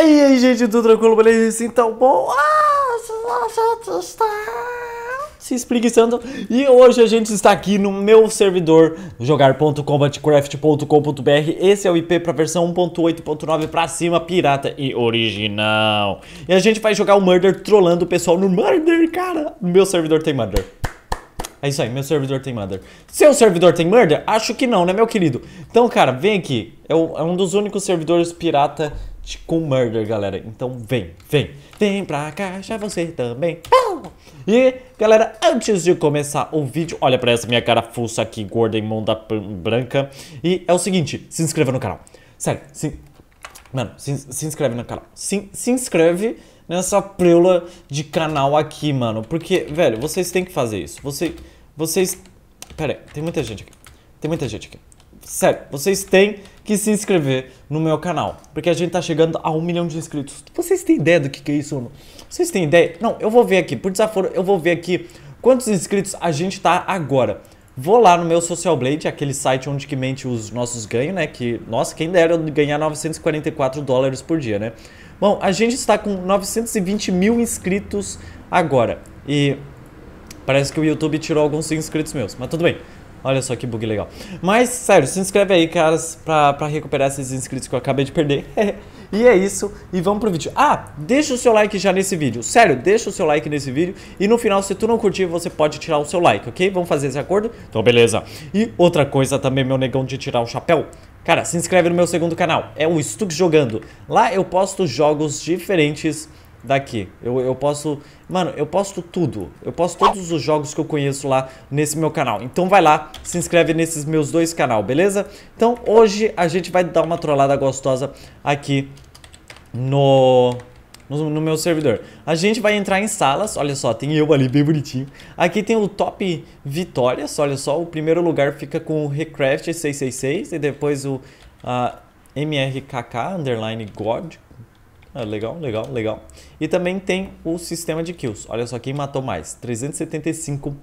E aí, gente, tudo tranquilo, beleza? Então, bom... Se espreguiçando. E hoje a gente está aqui no meu servidor, jogar.combatcraft.com.br. Esse é o IP para versão 1.8.9 para cima, pirata e original. E a gente vai jogar o Murder trollando o pessoal no Murder, cara. Meu servidor tem Murder. É isso aí, meu servidor tem murder. Seu servidor tem murder? Acho que não, né, meu querido? Então, cara, vem aqui. É, é um dos únicos servidores pirata com Murder, galera. Então vem, vem, vem pra caixa você também. E, galera, antes de começar o vídeo, olha pra essa minha cara fuça aqui, gorda e mão da branca. E é o seguinte, se inscreva no canal. Sério, se... Mano, se, se inscreve no canal. Se, se inscreve nessa preula de canal aqui, mano. Porque, velho, vocês têm que fazer isso. Você, vocês... Pera aí, tem muita gente aqui. Tem muita gente aqui sério, vocês têm que se inscrever no meu canal, porque a gente tá chegando a um milhão de inscritos. Vocês têm ideia do que, que é isso? Vocês têm ideia? Não, eu vou ver aqui, por desaforo, eu vou ver aqui quantos inscritos a gente tá agora. Vou lá no meu Social Blade, aquele site onde que mente os nossos ganhos, né? Que, nossa, quem dera eu ganhar 944 dólares por dia, né? Bom, a gente está com 920 mil inscritos agora. E parece que o YouTube tirou alguns inscritos meus, mas tudo bem. Olha só que bug legal. Mas, sério, se inscreve aí, caras, pra, pra recuperar esses inscritos que eu acabei de perder. e é isso, e vamos pro vídeo. Ah, deixa o seu like já nesse vídeo. Sério, deixa o seu like nesse vídeo. E no final, se tu não curtir, você pode tirar o seu like, ok? Vamos fazer esse acordo? Então, beleza. E outra coisa também, meu negão, de tirar o chapéu. Cara, se inscreve no meu segundo canal. É o Stuks Jogando. Lá eu posto jogos diferentes daqui. Eu, eu posso. Mano, eu posto tudo. Eu posto todos os jogos que eu conheço lá nesse meu canal. Então vai lá, se inscreve nesses meus dois canais beleza? Então hoje a gente vai dar uma trollada gostosa aqui no. No, no meu servidor. A gente vai entrar em salas, olha só, tem eu ali bem bonitinho. Aqui tem o top vitórias, olha só, o primeiro lugar fica com o Recraft 666 e depois o uh, MRKK, underline God. Ah, legal, legal, legal. E também tem o sistema de kills. Olha só quem matou mais. 375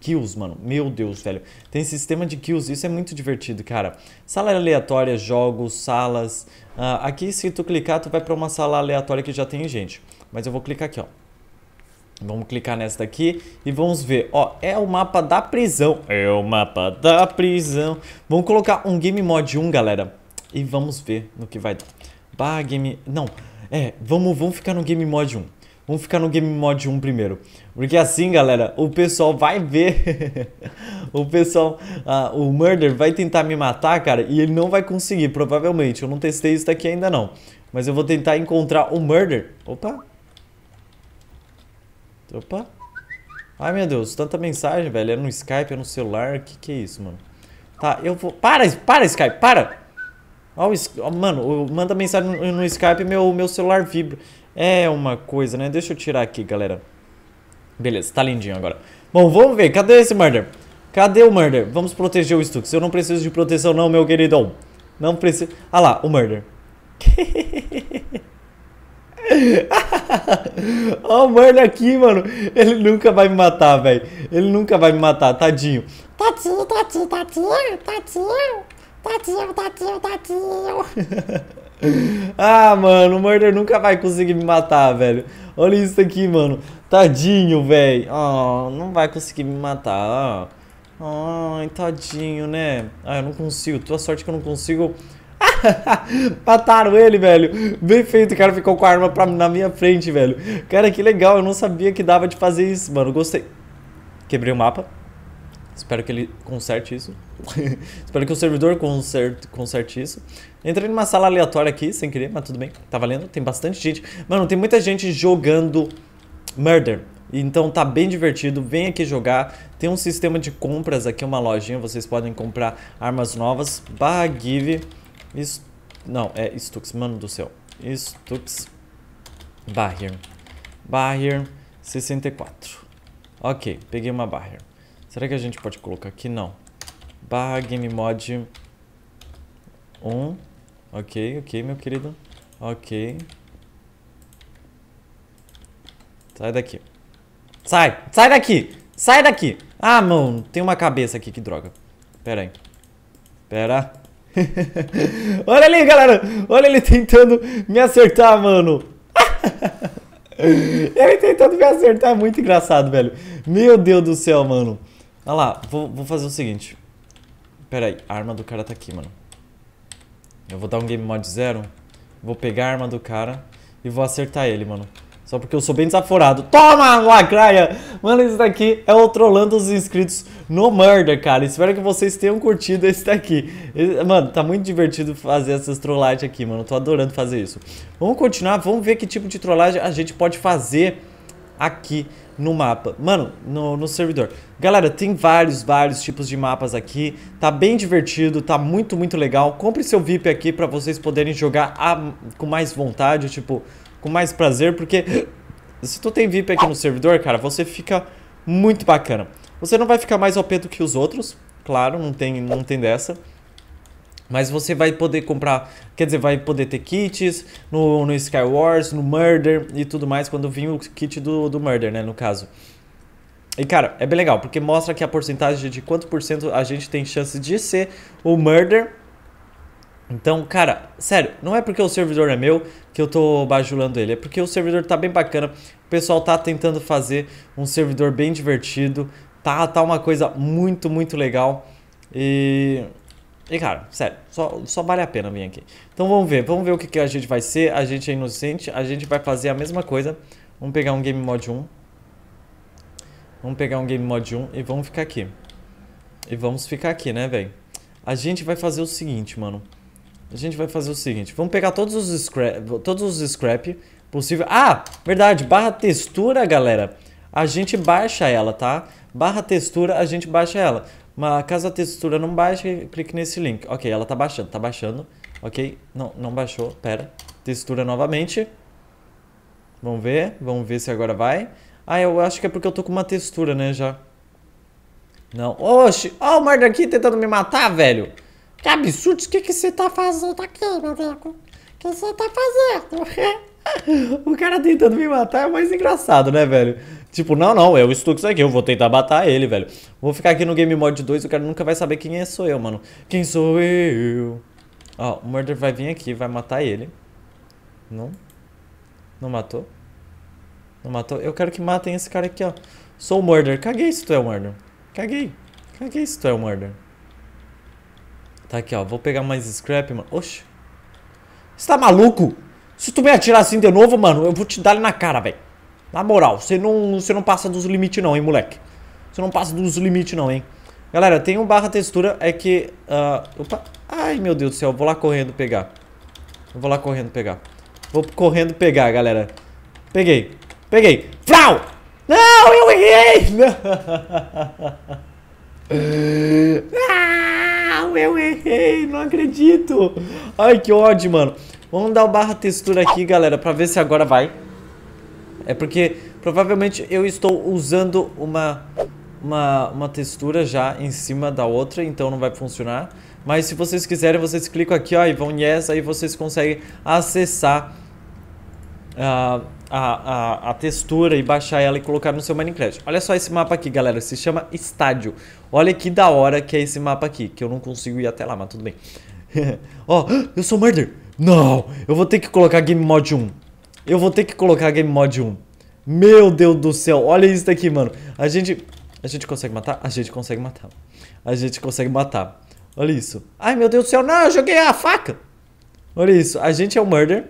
kills, mano. Meu Deus, velho. Tem sistema de kills, isso é muito divertido, cara. Sala aleatória, jogos, salas. Ah, aqui, se tu clicar, tu vai para uma sala aleatória que já tem gente. Mas eu vou clicar aqui, ó. Vamos clicar nessa daqui e vamos ver. Ó, é o mapa da prisão. É o mapa da prisão. Vamos colocar um Game Mod 1, galera. E vamos ver no que vai dar. Pá, game. Não, é, vamos, vamos ficar no Game Mod 1. Vamos ficar no Game Mod 1 primeiro. Porque assim, galera, o pessoal vai ver. o pessoal, uh, o Murder vai tentar me matar, cara, e ele não vai conseguir, provavelmente. Eu não testei isso daqui ainda não. Mas eu vou tentar encontrar o Murder. Opa. Opa. Ai, meu Deus, tanta mensagem, velho. É no Skype, é no celular. Que que é isso, mano? Tá, eu vou... Para, para, Skype, para! ó o, mano, manda mensagem no, no Skype meu, meu celular vibra. É uma coisa, né? Deixa eu tirar aqui, galera. Beleza, tá lindinho agora. Bom, vamos ver. Cadê esse Murder? Cadê o Murder? Vamos proteger o Stux. Eu não preciso de proteção não, meu queridão. Não preciso... Ah lá, o Murder. Ó o Murder aqui, mano. Ele nunca vai me matar, velho. Ele nunca vai me matar, tadinho. Tatsu, tatsu, tatsu, tadinho. Tatinho, tá tatinho, tá tatinho. Tá ah, mano, o Murder nunca vai conseguir me matar, velho. Olha isso aqui, mano. Tadinho, velho. Oh, não vai conseguir me matar. Oh. Ai, tadinho, né? Ah, eu não consigo. Tua sorte que eu não consigo... Mataram ele, velho. Bem feito, o cara ficou com a arma pra, na minha frente, velho. Cara, que legal, eu não sabia que dava de fazer isso, mano. Gostei. Quebrei o mapa. Espero que ele conserte isso. Espero que o servidor conserte, conserte isso. Entrei numa sala aleatória aqui, sem querer, mas tudo bem. Tá valendo, tem bastante gente. Mano, tem muita gente jogando Murder. Então tá bem divertido, vem aqui jogar. Tem um sistema de compras aqui, uma lojinha. Vocês podem comprar armas novas. Barra Give. isso Não, é Stux, mano do céu. Stux. Barrier. Barrier 64. Ok, peguei uma barrier. Será que a gente pode colocar aqui? Não. Barra game mod 1. Ok, ok, meu querido. Ok. Sai daqui. Sai! Sai daqui! Sai daqui! Ah, mano, tem uma cabeça aqui, que droga. Pera aí. Pera. Olha ali, galera! Olha ele tentando me acertar, mano! ele tentando me acertar é muito engraçado, velho. Meu Deus do céu, mano. Olha ah lá, vou, vou fazer o seguinte. Pera aí, a arma do cara tá aqui, mano. Eu vou dar um game mod zero. Vou pegar a arma do cara e vou acertar ele, mano. Só porque eu sou bem desaforado. Toma, lacraia! Mano, esse daqui é o Trolando os inscritos no Murder, cara. Espero que vocês tenham curtido esse daqui. Mano, tá muito divertido fazer essas trollagens aqui, mano. Tô adorando fazer isso. Vamos continuar, vamos ver que tipo de trollagem a gente pode fazer aqui no mapa. Mano, no, no servidor. Galera, tem vários, vários tipos de mapas aqui. Tá bem divertido, tá muito, muito legal. Compre seu VIP aqui pra vocês poderem jogar a, com mais vontade, tipo, com mais prazer, porque se tu tem VIP aqui no servidor, cara, você fica muito bacana. Você não vai ficar mais OP do que os outros, claro, não tem, não tem dessa. Mas você vai poder comprar, quer dizer, vai poder ter kits no, no Sky Wars, no Murder e tudo mais quando vir o kit do, do Murder, né, no caso. E cara, é bem legal, porque mostra que a porcentagem de quanto por cento a gente tem chance de ser o Murder. Então, cara, sério, não é porque o servidor é meu que eu tô bajulando ele, é porque o servidor tá bem bacana, o pessoal tá tentando fazer um servidor bem divertido, tá, tá uma coisa muito, muito legal. E e cara, sério, só, só vale a pena vir aqui. Então vamos ver, vamos ver o que, que a gente vai ser. A gente é inocente, a gente vai fazer a mesma coisa. Vamos pegar um Game Mod 1. Vamos pegar um Game Mod 1 e vamos ficar aqui. E vamos ficar aqui, né, velho? A gente vai fazer o seguinte, mano. A gente vai fazer o seguinte. Vamos pegar todos os scrap, todos os scrap possível. Ah, verdade, barra textura, galera. A gente baixa ela, tá? Barra textura, a gente baixa ela uma casa textura não baixe, clique nesse link. Ok, ela tá baixando, tá baixando. Ok, não, não baixou, pera. Textura novamente. Vamos ver, vamos ver se agora vai. Ah, eu acho que é porque eu tô com uma textura, né, já. Não. Oxi, ó o Marder aqui tentando me matar, velho. Que absurdo, o que, que você tá fazendo aqui, meu amigo? que você tá fazendo? o cara tentando me matar é mais engraçado, né, velho? Tipo, não, não, eu é estou com isso aqui, eu vou tentar matar ele, velho. Vou ficar aqui no Game Mode 2, o cara nunca vai saber quem é, sou eu, mano. Quem sou eu? Ó, o Murder vai vir aqui, vai matar ele. Não? Não matou? Não matou? Eu quero que matem esse cara aqui, ó. Sou o Murder. Caguei se tu é o Murder. Caguei. Caguei se tu é o Murder. Tá aqui, ó. Vou pegar mais scrap, mano. Oxi. Você tá maluco? Se tu me atirar assim de novo, mano, eu vou te dar ele na cara, velho. Na moral, você não, você não passa dos limites não, hein, moleque. Você não passa dos limites não, hein. Galera, tem um barra textura, é que... Uh, opa. Ai, meu Deus do céu, vou lá correndo pegar. Eu vou lá correndo pegar. Vou correndo pegar, galera. Peguei. Peguei. Frau! Não, eu errei! Ah, ah, eu errei, não acredito. Ai, que ódio, mano. Vamos dar o barra textura aqui, galera, pra ver se agora vai. É porque provavelmente eu estou usando uma, uma, uma textura já em cima da outra, então não vai funcionar. Mas se vocês quiserem, vocês clicam aqui ó, e vão yes, aí vocês conseguem acessar a, a, a textura e baixar ela e colocar no seu Minecraft. Olha só esse mapa aqui, galera. Se chama Estádio. Olha que da hora que é esse mapa aqui. Que eu não consigo ir até lá, mas tudo bem. Ó, oh, eu sou Murder. Não, eu vou ter que colocar Game Mod 1. Eu vou ter que colocar Game Mod 1. Meu Deus do céu, olha isso daqui, mano. A gente... A gente consegue matar? A gente consegue matar. A gente consegue matar. Olha isso. Ai, meu Deus do céu, não, eu joguei a faca. Olha isso, a gente é o Murder.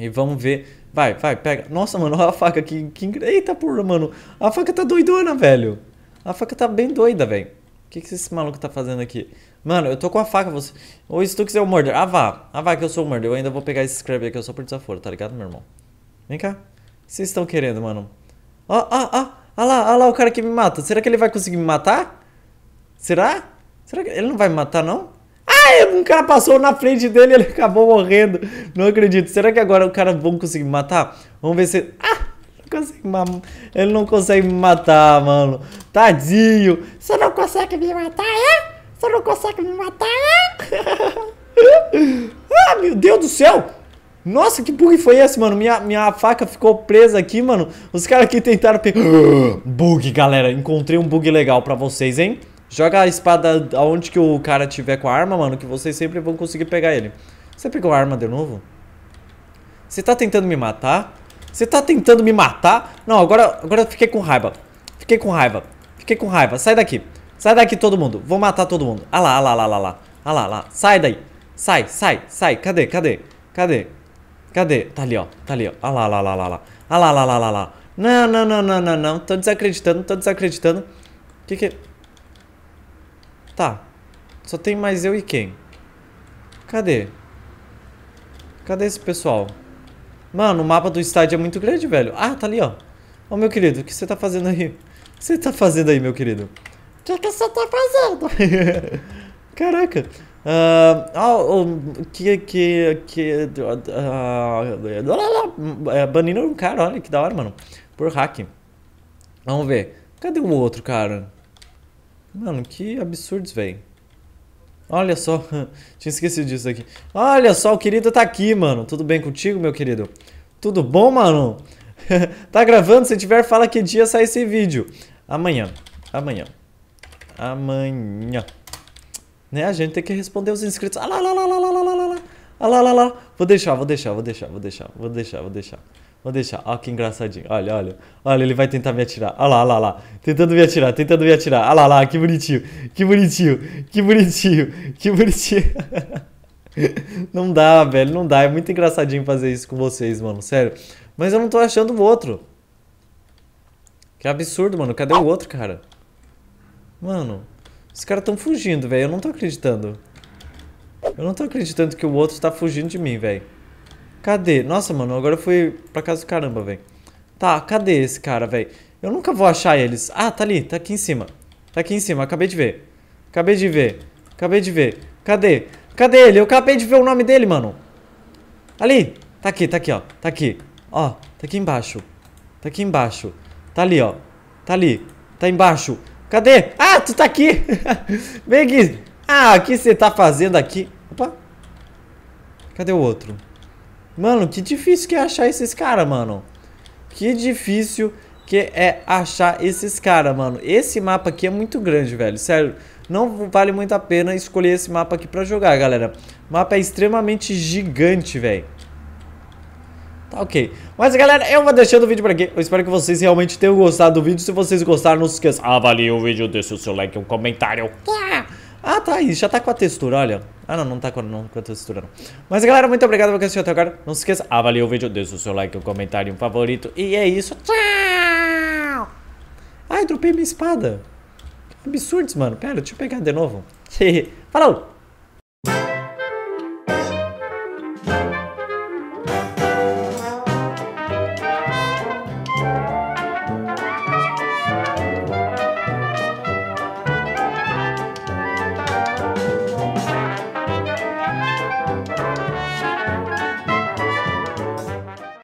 E vamos ver. Vai, vai, pega. Nossa, mano, olha a faca aqui. Que... Eita porra, mano. A faca tá doidona, velho. A faca tá bem doida, velho. O que, que esse maluco tá fazendo aqui? Mano, eu tô com a faca, você. Ou se tu quiser o murder. Ah, vá. Ah, vá, que eu sou o murder. Eu ainda vou pegar esse scrap aqui, eu só por desaforo, tá ligado, meu irmão? Vem cá. O que vocês estão querendo, mano? Ó, ó, ó. Ah lá, ah lá o cara que me mata. Será que ele vai conseguir me matar? Será? Será que ele não vai me matar, não? Ah, um cara passou na frente dele e ele acabou morrendo. Não acredito. Será que agora o cara vão conseguir me matar? Vamos ver se... Ah! Ele não consegue me matar, mano. Tadinho. Você não consegue me matar, é? Você não consegue me matar, é? ah, meu Deus do céu. Nossa, que bug foi esse, mano? Minha, minha faca ficou presa aqui, mano. Os caras aqui tentaram... pegar bug, galera. Encontrei um bug legal pra vocês, hein? Joga a espada aonde que o cara tiver com a arma, mano, que vocês sempre vão conseguir pegar ele. Você pegou a arma de novo? Você tá tentando me matar? Você tá tentando me matar? Não, agora, agora eu fiquei com raiva. Fiquei com raiva. Fiquei com raiva. Sai daqui. Sai daqui todo mundo. Vou matar todo mundo. Ah lá, ah lá, ah lá, ah lá. Ah lá, lá. Sai daí. Sai, sai, sai. Cadê, cadê? Cadê? Cadê? Tá ali, ó. Tá ali, ó. Ah lá, ah lá, ah lá, ah lá. lá, lá, lá, lá. Não, não, não, não, não, não. Tô desacreditando, tô desacreditando. O Que que... Tá. Só tem mais eu e quem? Cadê? Cadê esse pessoal? Mano, o mapa do estádio é muito grande, velho. Ah, tá ali, ó. Ó, meu querido, o que você tá fazendo aí? O que você tá fazendo aí, meu querido? Tá, tá ah, ah, o que, que você tá fazendo? Caraca. Uh, o oh, que, que, ah, que é, uh, banindo um cara, olha que da hora, mano. Por hack. Vamos ver. Cadê o outro cara? Mano, que absurdos, velho. Olha só, tinha esquecido disso aqui. Olha só, o querido tá aqui, mano. Tudo bem contigo, meu querido? Tudo bom, mano? tá gravando? Se tiver, fala que dia sai esse vídeo. Amanhã. Amanhã. Amanhã. Né? A gente tem que responder os inscritos. Ah lá lá lá lá lá lá lá lá. Ah lá lá lá. Vou deixar, vou deixar, vou deixar, vou deixar, vou deixar, vou deixar. Vou deixar. Olha que engraçadinho. Olha, olha. Olha, ele vai tentar me atirar. Olha lá, olha lá, Tentando me atirar, tentando me atirar. Olha lá, olha lá, que bonitinho. Que bonitinho. Que bonitinho. Que bonitinho. não dá, velho. Não dá. É muito engraçadinho fazer isso com vocês, mano. Sério. Mas eu não tô achando o outro. Que absurdo, mano. Cadê o outro, cara? Mano. Os caras tão fugindo, velho. Eu não tô acreditando. Eu não tô acreditando que o outro tá fugindo de mim, velho. Cadê? Nossa, mano, agora eu fui pra casa do caramba, velho. Tá, cadê esse cara, velho? Eu nunca vou achar eles. Ah, tá ali, tá aqui em cima. Tá aqui em cima, acabei de ver. Acabei de ver. Acabei de ver. Cadê? Cadê ele? Eu acabei de ver o nome dele, mano. Ali. Tá aqui, tá aqui, ó. Tá aqui. Ó, tá aqui embaixo. Tá aqui embaixo. Tá ali, ó. Tá ali. Tá embaixo. Cadê? Ah, tu tá aqui. Vem aqui. Ah, o que você tá fazendo aqui? Opa. Cadê o outro? Mano, que difícil que é achar esses caras, mano. Que difícil que é achar esses caras, mano. Esse mapa aqui é muito grande, velho. Sério, não vale muito a pena escolher esse mapa aqui pra jogar, galera. O mapa é extremamente gigante, velho. Tá ok. Mas galera, eu vou deixando o vídeo por aqui. Eu espero que vocês realmente tenham gostado do vídeo. Se vocês gostaram, não se esqueçam. Avalie o vídeo, deixe o seu like, um comentário. Yeah! Ah, tá, isso já tá com a textura, olha. Ah, não, não tá com, não, com a textura, não. Mas, galera, muito obrigado por assistir até agora. Não se esqueça, avalie o vídeo, deixa o seu like, o um comentário, um favorito. E é isso, tchau! Ai, dropei minha espada. Absurdos, mano. Pera, deixa eu pegar de novo. Falou!